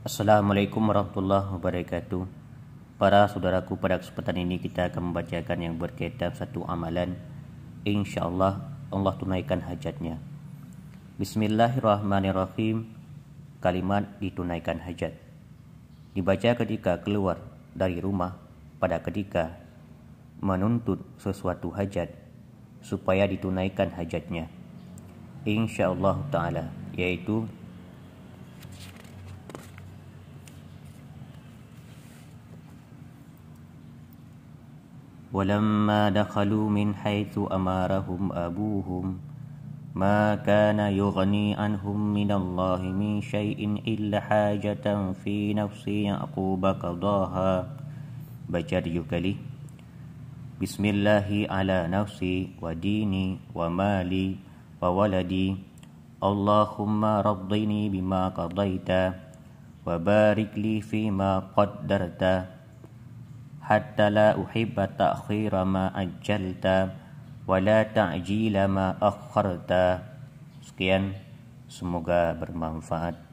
Assalamualaikum warahmatullahi wabarakatuh Para saudaraku pada kesempatan ini kita akan membacakan yang berkaitan satu amalan InsyaAllah Allah tunaikan hajatnya Bismillahirrahmanirrahim Kalimat ditunaikan hajat Dibaca ketika keluar dari rumah pada ketika menuntut sesuatu hajat supaya ditunaikan hajatnya Insyaallah Ta'ala yaitu ولما دخلوا من حيث أمرهم أبوهم ما كان يغني عنهم من الله من شيء إلا حاجة في نفس يعقوب قضاها بجر يكلي بسم الله على نفسي وديني ومالي وولدي اللهم رضني بما قضيت وبارك لي فيما قدرت hatta la uhibba ta'khira ma ajjalta wa la ta'jila ma akharta. Sekian, semoga bermanfaat.